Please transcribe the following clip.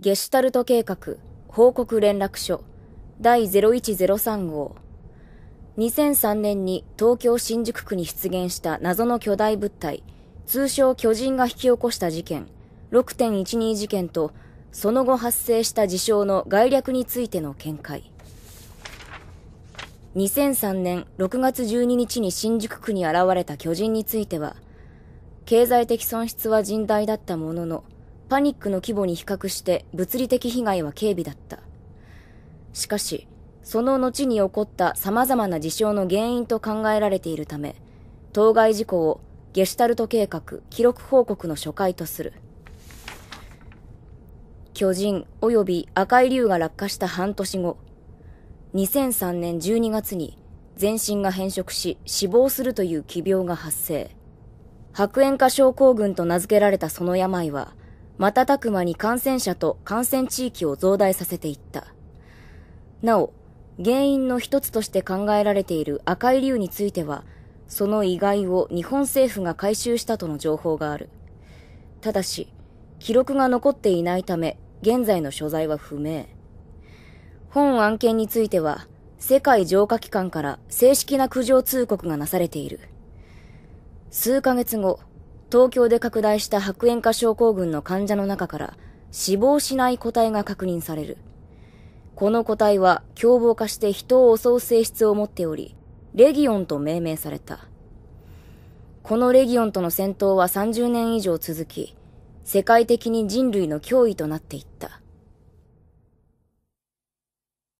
ゲシュタルト計画報告連絡書第0103号2003年に東京新宿区に出現した謎の巨大物体通称巨人が引き起こした事件6.12事件とその後発生した事象の概略についての見解2003年6月12日に新宿区に現れた巨人については経済的損失は甚大だったもののパニックの規模に比較して物理的被害は軽微だった。しかし、その後に起こった様々な事象の原因と考えられているため、当該事故をゲシュタルト計画記録報告の初回とする。巨人及び赤い竜が落下した半年後、2003年12月に全身が変色し死亡するという奇病が発生。白煙化症候群と名付けられたその病は、瞬く間に感染者と感染地域を増大させていった。なお、原因の一つとして考えられている赤い竜については、その遺外を日本政府が回収したとの情報がある。ただし、記録が残っていないため、現在の所在は不明。本案件については、世界浄化機関から正式な苦情通告がなされている。数ヶ月後、東京で拡大した白煙化症候群の患者の中から死亡しない個体が確認される。この個体は凶暴化して人を襲う性質を持っており、レギオンと命名された。このレギオンとの戦闘は30年以上続き、世界的に人類の脅威となっていった。